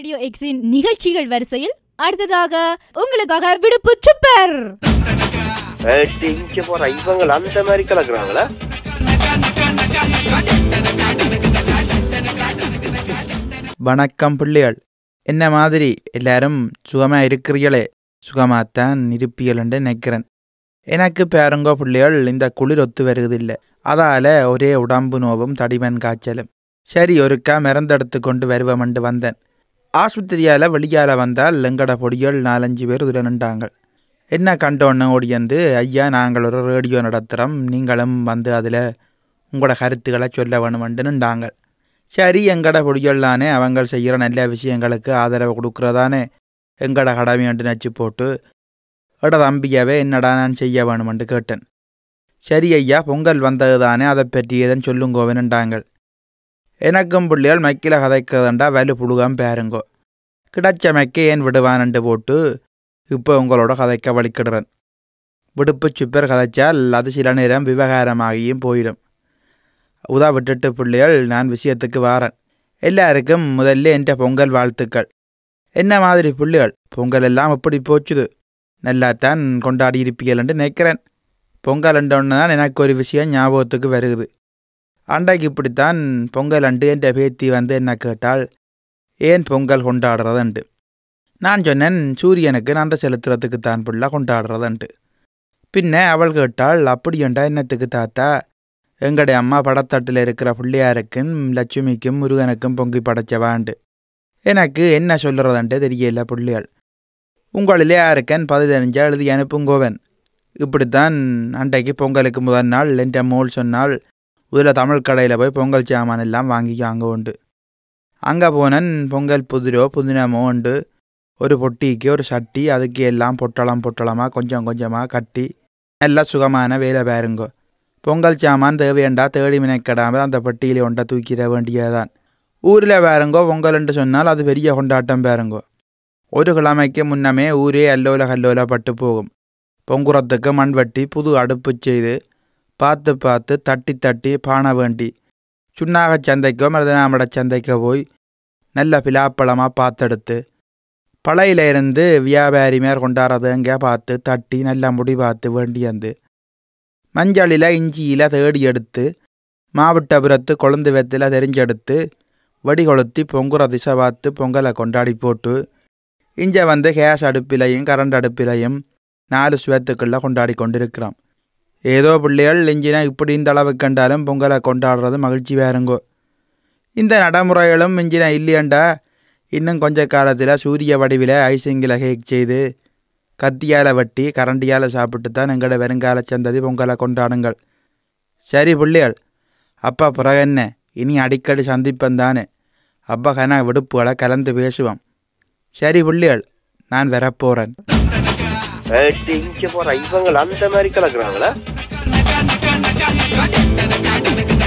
radio எக்ஸின் நிகழ்ச்சிகள் வரிசையில் அடுத்ததாக உங்களுக்காக விடுப்பு சுப்பர் போற இவங்க அந்த மாதிரி கலக்குறாங்களா வணக்கம் பிள்ளைகள் என்ன மாதிரி எல்லாரும் சுகமா இருக்கிறீர்களே சுகமாகத்தான் இருப்பீர்கள்னு நினைக்கிறேன் எனக்கு பேருங்க பிள்ளைகள் இந்த குளிர் ஒத்து வருகிறதில்லை அதால ஒரே உடம்பு நோவும் தடிமன் காய்ச்சலும் சரி ஒருக்கா மிறந்தெடுத்து கொண்டு வருவமண்டு வந்தேன் ஆஸ்பத்திரியால் வெளியால் வந்தால் லெங்கட பொடிகள் நாலஞ்சு பேர் இதில் நின்றாங்க என்ன கண்டோன்னு ஓடியந்து ஐயா நாங்கள் ஒரு ரேடியோ நடத்துகிறோம் நீங்களும் வந்து அதில் உங்களோட கருத்துக்களை சொல்ல வேணுமென்று நின்றாங்க சரி எங்கட பொடிகள் தானே அவங்க செய்கிற நல்ல விஷயங்களுக்கு ஆதரவு கொடுக்குறதானே எங்கட கடமையன்று நச்சு போட்டு இட தம்பியாவே என்னடா நான் செய்ய வேணுமெண்டு கேட்டேன் சரி ஐயா பொங்கல் வந்தது தானே அதை பற்றி ஏதன் சொல்லுங்கோவனுண்டாங்கள் எனக்கும் பிள்ளையால் மைக்கில கதைக்கதண்டா வலு புழுகாம் பேருங்கோ கிடைச்ச மைக்கை ஏன் விடுவானண்டு போட்டு இப்போ உங்களோட கதைக்க வலிக்கிடுறேன் விடுப்பு சுப்பர் கதைச்சால் அது சில நேரம் விவகாரமாகியும் போயிடும் உதா விட்டுட்டு பிள்ளைகள் நான் விஷயத்துக்கு வாரேன் எல்லாருக்கும் முதல்ல என்ற பொங்கல் வாழ்த்துக்கள் என்ன மாதிரி பிள்ளைகள் பொங்கல் எல்லாம் எப்படி போச்சுது நல்லாத்தான் கொண்டாடி இருப்பீர்கள் என்று நினைக்கிறேன் பொங்கல் தான் எனக்கு ஒரு விஷயம் ஞாபகத்துக்கு வருகுது அண்டைக்கு இப்படித்தான் பொங்கல் அண்டு என்ற பேத்தி வந்து என்ன கேட்டால் ஏன் பொங்கல் கொண்டாடுறதுண்டு நான் சொன்னேன் சூரியனுக்கு நந்த செலுத்துறதுக்கு தான் பிள்ளை கொண்டாடுறதுண்டு பின்ன அவள் கேட்டாள் அப்படியண்டா என்னத்துக்கு தாத்தா எங்களுடைய அம்மா படத்தட்டில் இருக்கிற பிள்ளையாருக்கும் லட்சுமிக்கும் முருகனுக்கும் பொங்கி படைச்சவாண்டு எனக்கு என்ன சொல்லுறதுன்ட்டு தெரியல பிள்ளையாள் உங்களிலே யாருக்கன் பதினஞ்சா எழுதி அனுப்புங்கோவன் இப்படித்தான் அன்றைக்கு பொங்கலுக்கு முதல் நாள் என்ற மோல் சொன்னால் இதில் தமிழ் கடையில் போய் பொங்கல் சாமான் எல்லாம் வாங்கிக்க அங்கே உண்டு அங்கே போனன் பொங்கல் புதிரோ புதினமோ உண்டு ஒரு பொட்டிக்கு ஒரு சட்டி அதுக்கு எல்லாம் பொட்டலம் பொட்டலமாக கொஞ்சம் கொஞ்சமாக கட்டி நல்லா சுகமான வேலை பாருங்க பொங்கல் சாமான் தேவையண்டா தேடி மினைக்கடாமல் அந்த பட்டியில் ஒன்றை தூக்கிட வேண்டியதுதான் ஊரில் பாருங்கோ பொங்கல்ன்ட்டு சொன்னால் அது பெரிய கொண்டாட்டம் பாருங்கோ ஒரு கிழமைக்கு முன்னமே ஊரே அல்லோல கல்லோல பட்டு போகும் பொங்குறத்துக்கு மண்வட்டி புது அடுப்பு செய்து பார்த்து பார்த்து தட்டி தட்டி பாண வேண்டி சுண்ணாக சந்தைக்கோ மருதநாமட சந்தைக்கோ போய் நல்ல பிலாப்பழமாக பார்த்தெடுத்து பழையில இருந்து வியாபாரி மேல் கொண்டாடுறது எங்கே பார்த்து தட்டி நல்லா முடி பார்த்து வேண்டியந்து மஞ்சளில் இஞ்சியில் தேடி எடுத்து மாவட்டபுரத்து குழந்தை வெத்தில் தெரிஞ்செடுத்து வடி கொளுத்தி பொங்குற திசை பார்த்து பொங்கலை கொண்டாடி போட்டு இஞ்ச வந்து கேஸ் அடுப்பிலையும் கரண்ட் அடுப்பிலையும் நாலு சுவத்துக்குள்ளே கொண்டாடி கொண்டிருக்கிறோம் ஏதோ பிள்ளைகள் லெஞ்சினா இப்படி இந்த அளவு கண்டாலும் பொங்கலை கொண்டாடுறது மகிழ்ச்சி வேறுங்கோ இந்த நடைமுறைகளும் மிஞ்சினா இல்லையாண்டா இன்னும் கொஞ்ச காலத்தில் சூரிய வடிவில் ஐசிங்கில் ஹேக் செய்து கத்தியால் வட்டி கரண்டியால் சாப்பிட்டு தான் எங்களோட வெறுங்கால சந்ததி பொங்கலை கொண்டாடுங்கள் சரி பிள்ளைகள் அப்பா பிறகு என்ன இனி அடிக்கடி சந்திப்பந்தானே தானே அப்பா கனா விடுப்புகளை கலந்து பேசுவோம் சரி பிள்ளைகள் நான் வரப்போகிறேன் இங்க போற இவங்க அந்த மாதிரி கலக்குறாங்களா